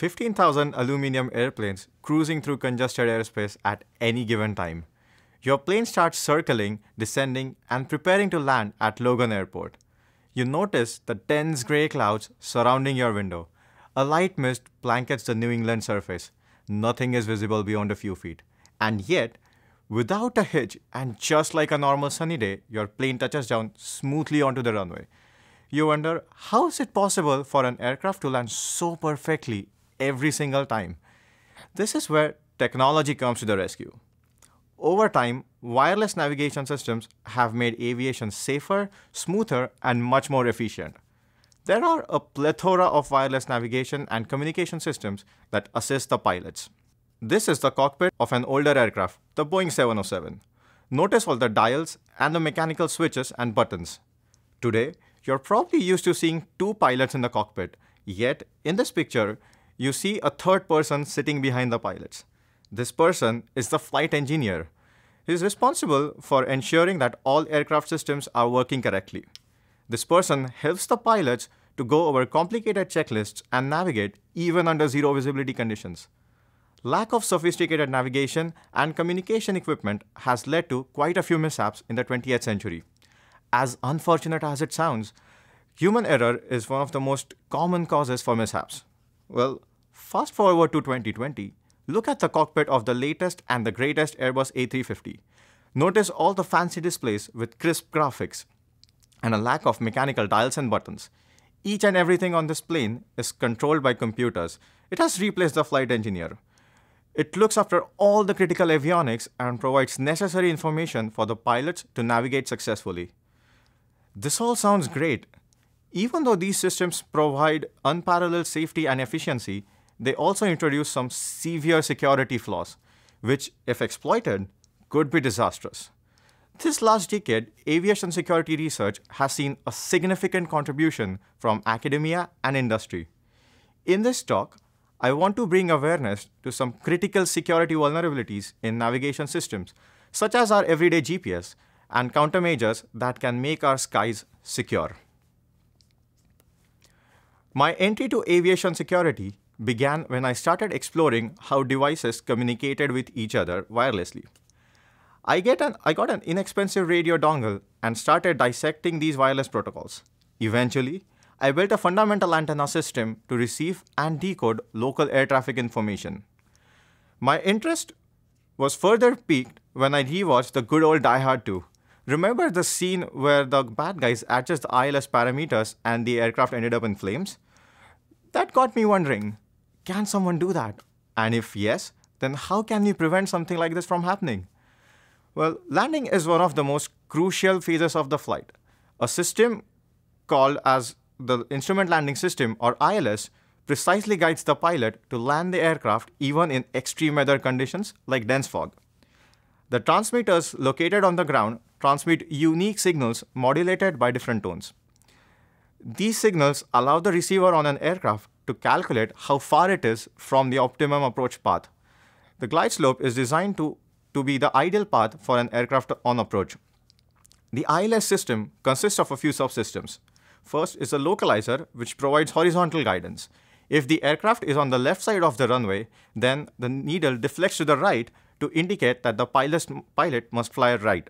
15,000 aluminum airplanes cruising through congested airspace at any given time. Your plane starts circling, descending, and preparing to land at Logan Airport. You notice the dense gray clouds surrounding your window. A light mist blankets the New England surface. Nothing is visible beyond a few feet. And yet, without a hitch and just like a normal sunny day, your plane touches down smoothly onto the runway. You wonder, how is it possible for an aircraft to land so perfectly every single time. This is where technology comes to the rescue. Over time, wireless navigation systems have made aviation safer, smoother, and much more efficient. There are a plethora of wireless navigation and communication systems that assist the pilots. This is the cockpit of an older aircraft, the Boeing 707. Notice all the dials and the mechanical switches and buttons. Today, you're probably used to seeing two pilots in the cockpit, yet in this picture, you see a third person sitting behind the pilots. This person is the flight engineer. He is responsible for ensuring that all aircraft systems are working correctly. This person helps the pilots to go over complicated checklists and navigate even under zero visibility conditions. Lack of sophisticated navigation and communication equipment has led to quite a few mishaps in the 20th century. As unfortunate as it sounds, human error is one of the most common causes for mishaps. Well, Fast forward to 2020, look at the cockpit of the latest and the greatest Airbus A350. Notice all the fancy displays with crisp graphics and a lack of mechanical dials and buttons. Each and everything on this plane is controlled by computers. It has replaced the flight engineer. It looks after all the critical avionics and provides necessary information for the pilots to navigate successfully. This all sounds great. Even though these systems provide unparalleled safety and efficiency, they also introduced some severe security flaws, which, if exploited, could be disastrous. This last decade, aviation security research has seen a significant contribution from academia and industry. In this talk, I want to bring awareness to some critical security vulnerabilities in navigation systems, such as our everyday GPS, and countermeasures that can make our skies secure. My entry to aviation security began when I started exploring how devices communicated with each other wirelessly. I, get an, I got an inexpensive radio dongle and started dissecting these wireless protocols. Eventually, I built a fundamental antenna system to receive and decode local air traffic information. My interest was further piqued when I rewatched the good old Die Hard 2. Remember the scene where the bad guys adjust the ILS parameters and the aircraft ended up in flames? That got me wondering can someone do that? And if yes, then how can we prevent something like this from happening? Well, landing is one of the most crucial phases of the flight. A system called as the Instrument Landing System or ILS precisely guides the pilot to land the aircraft even in extreme weather conditions like dense fog. The transmitters located on the ground transmit unique signals modulated by different tones. These signals allow the receiver on an aircraft to calculate how far it is from the optimum approach path. The glide slope is designed to, to be the ideal path for an aircraft on approach. The ILS system consists of a few subsystems. First is a localizer, which provides horizontal guidance. If the aircraft is on the left side of the runway, then the needle deflects to the right to indicate that the pilot must fly right.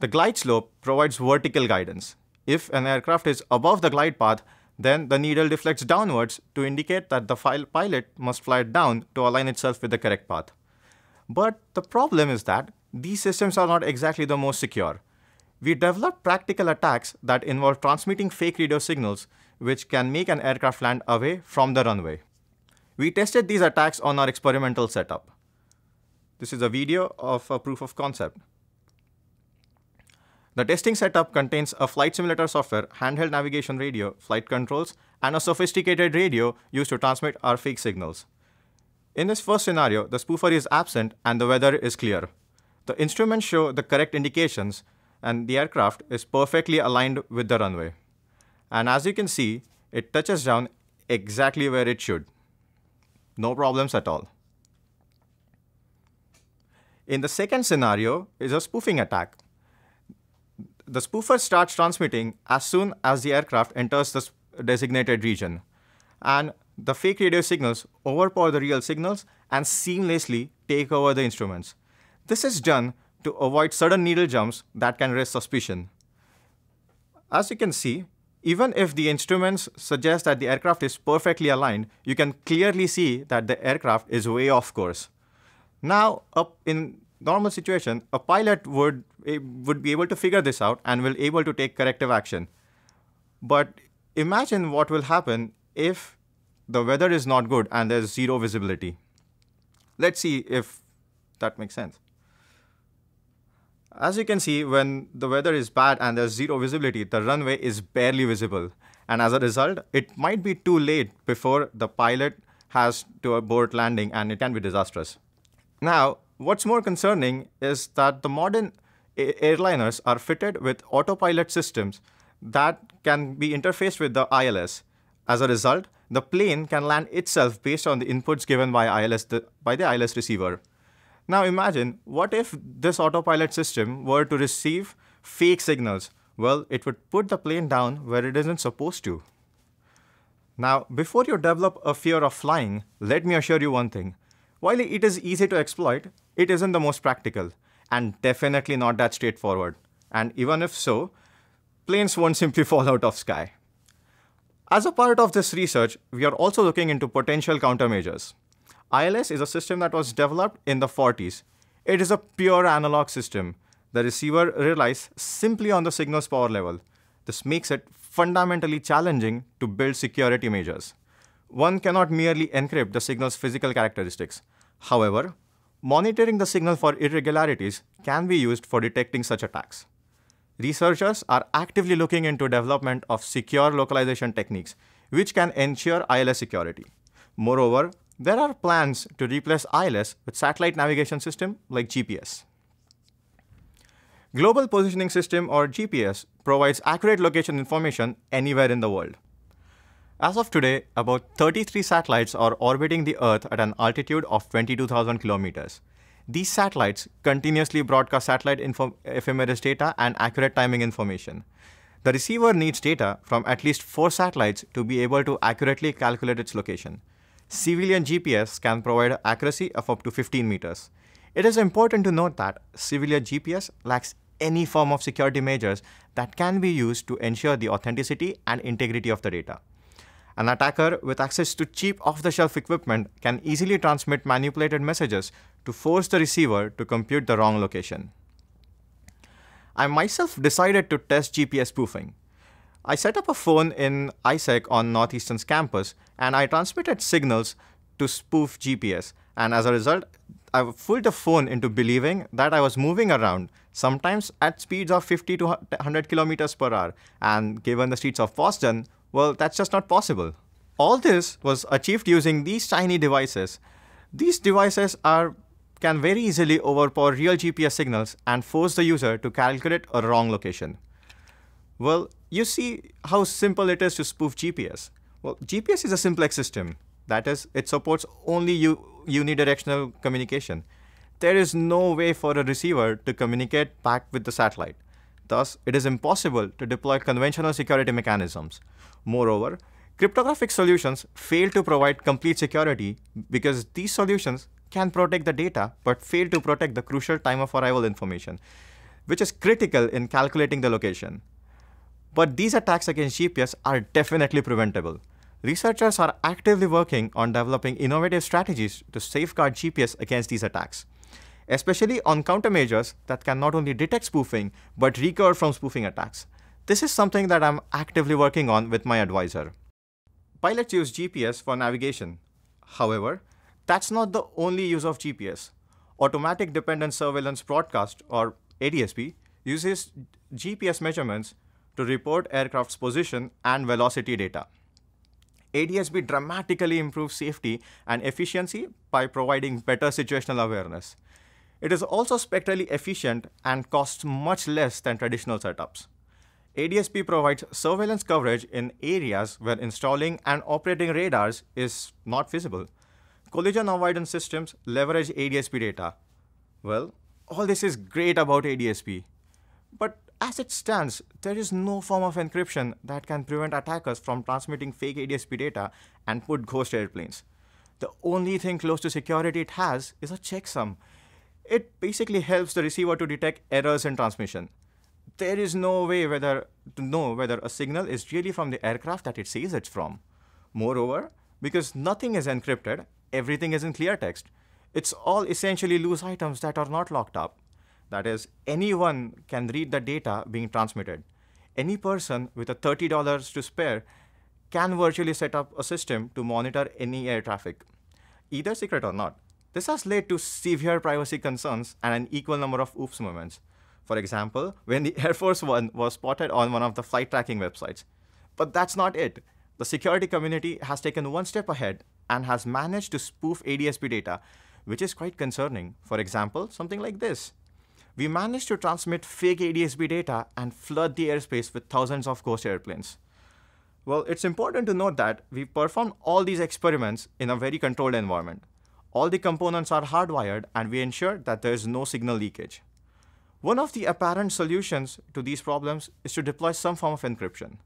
The glide slope provides vertical guidance. If an aircraft is above the glide path, then the needle deflects downwards to indicate that the pilot must fly it down to align itself with the correct path. But the problem is that these systems are not exactly the most secure. We developed practical attacks that involve transmitting fake radio signals which can make an aircraft land away from the runway. We tested these attacks on our experimental setup. This is a video of a proof of concept. The testing setup contains a flight simulator software, handheld navigation radio, flight controls, and a sophisticated radio used to transmit our fake signals. In this first scenario, the spoofer is absent and the weather is clear. The instruments show the correct indications and the aircraft is perfectly aligned with the runway. And as you can see, it touches down exactly where it should. No problems at all. In the second scenario is a spoofing attack. The spoofer starts transmitting as soon as the aircraft enters the designated region, and the fake radio signals overpower the real signals and seamlessly take over the instruments. This is done to avoid sudden needle jumps that can raise suspicion. As you can see, even if the instruments suggest that the aircraft is perfectly aligned, you can clearly see that the aircraft is way off course. Now, up in normal situation, a pilot would eh, would be able to figure this out and will able to take corrective action. But imagine what will happen if the weather is not good and there's zero visibility. Let's see if that makes sense. As you can see, when the weather is bad and there's zero visibility, the runway is barely visible. And as a result, it might be too late before the pilot has to abort landing and it can be disastrous. Now, What's more concerning is that the modern airliners are fitted with autopilot systems that can be interfaced with the ILS. As a result, the plane can land itself based on the inputs given by ILS the, by the ILS receiver. Now imagine what if this autopilot system were to receive fake signals? Well, it would put the plane down where it isn't supposed to. Now, before you develop a fear of flying, let me assure you one thing. While it is easy to exploit, it isn't the most practical, and definitely not that straightforward. And even if so, planes won't simply fall out of sky. As a part of this research, we are also looking into potential countermeasures. ILS is a system that was developed in the 40s. It is a pure analog system. The receiver relies simply on the signal's power level. This makes it fundamentally challenging to build security measures. One cannot merely encrypt the signal's physical characteristics. However, monitoring the signal for irregularities can be used for detecting such attacks. Researchers are actively looking into development of secure localization techniques which can ensure ILS security. Moreover, there are plans to replace ILS with satellite navigation system like GPS. Global Positioning System or GPS provides accurate location information anywhere in the world. As of today, about 33 satellites are orbiting the Earth at an altitude of 22,000 kilometers. These satellites continuously broadcast satellite ephemeris data and accurate timing information. The receiver needs data from at least four satellites to be able to accurately calculate its location. Civilian GPS can provide accuracy of up to 15 meters. It is important to note that civilian GPS lacks any form of security measures that can be used to ensure the authenticity and integrity of the data. An attacker with access to cheap off-the-shelf equipment can easily transmit manipulated messages to force the receiver to compute the wrong location. I myself decided to test GPS spoofing. I set up a phone in ISEC on Northeastern's campus and I transmitted signals to spoof GPS and as a result, I fooled the phone into believing that I was moving around, sometimes at speeds of 50 to 100 kilometers per hour. And given the streets of Boston, well, that's just not possible. All this was achieved using these tiny devices. These devices are can very easily overpower real GPS signals and force the user to calculate a wrong location. Well, you see how simple it is to spoof GPS. Well, GPS is a simplex system. That is, it supports only unidirectional communication. There is no way for a receiver to communicate back with the satellite. Thus, it is impossible to deploy conventional security mechanisms. Moreover, cryptographic solutions fail to provide complete security because these solutions can protect the data but fail to protect the crucial time of arrival information, which is critical in calculating the location. But these attacks against GPS are definitely preventable. Researchers are actively working on developing innovative strategies to safeguard GPS against these attacks especially on countermeasures that can not only detect spoofing, but recover from spoofing attacks. This is something that I'm actively working on with my advisor. Pilots use GPS for navigation. However, that's not the only use of GPS. Automatic Dependent Surveillance Broadcast, or ADSB, uses GPS measurements to report aircraft's position and velocity data. ADSB dramatically improves safety and efficiency by providing better situational awareness. It is also spectrally efficient and costs much less than traditional setups. ADSP provides surveillance coverage in areas where installing and operating radars is not feasible. Collision avoidance systems leverage ADSP data. Well, all this is great about ADSP. But as it stands, there is no form of encryption that can prevent attackers from transmitting fake ADSP data and put ghost airplanes. The only thing close to security it has is a checksum, it basically helps the receiver to detect errors in transmission. There is no way whether to know whether a signal is really from the aircraft that it says it's from. Moreover, because nothing is encrypted, everything is in clear text. It's all essentially loose items that are not locked up. That is, anyone can read the data being transmitted. Any person with a $30 to spare can virtually set up a system to monitor any air traffic, either secret or not. This has led to severe privacy concerns and an equal number of oops moments. For example, when the Air Force One was spotted on one of the flight tracking websites. But that's not it. The security community has taken one step ahead and has managed to spoof ADSB data, which is quite concerning. For example, something like this. We managed to transmit fake ADSB data and flood the airspace with thousands of ghost airplanes. Well, it's important to note that we performed all these experiments in a very controlled environment. All the components are hardwired and we ensure that there is no signal leakage. One of the apparent solutions to these problems is to deploy some form of encryption.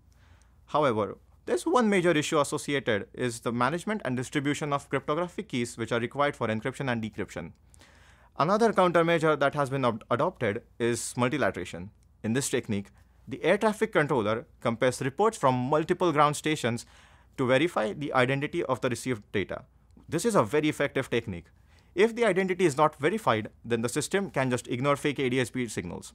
However, there's one major issue associated is the management and distribution of cryptographic keys which are required for encryption and decryption. Another countermeasure that has been adopted is multilateration. In this technique, the air traffic controller compares reports from multiple ground stations to verify the identity of the received data. This is a very effective technique. If the identity is not verified, then the system can just ignore fake ADSB signals.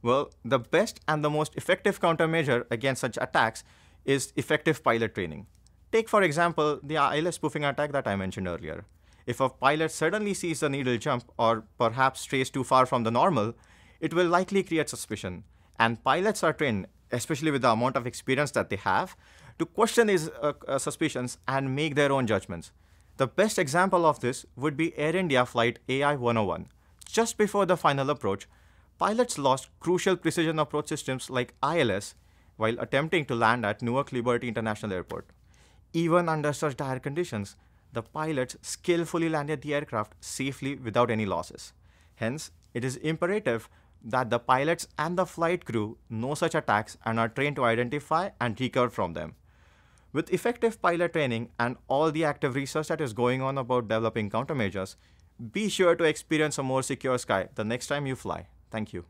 Well, the best and the most effective countermeasure against such attacks is effective pilot training. Take, for example, the ILS spoofing attack that I mentioned earlier. If a pilot suddenly sees the needle jump or perhaps strays too far from the normal, it will likely create suspicion. And pilots are trained especially with the amount of experience that they have, to question these uh, uh, suspicions and make their own judgments. The best example of this would be Air India flight AI 101. Just before the final approach, pilots lost crucial precision approach systems like ILS while attempting to land at Newark Liberty International Airport. Even under such dire conditions, the pilots skillfully landed the aircraft safely without any losses. Hence, it is imperative that the pilots and the flight crew know such attacks and are trained to identify and recover from them. With effective pilot training and all the active research that is going on about developing countermeasures, be sure to experience a more secure sky the next time you fly. Thank you.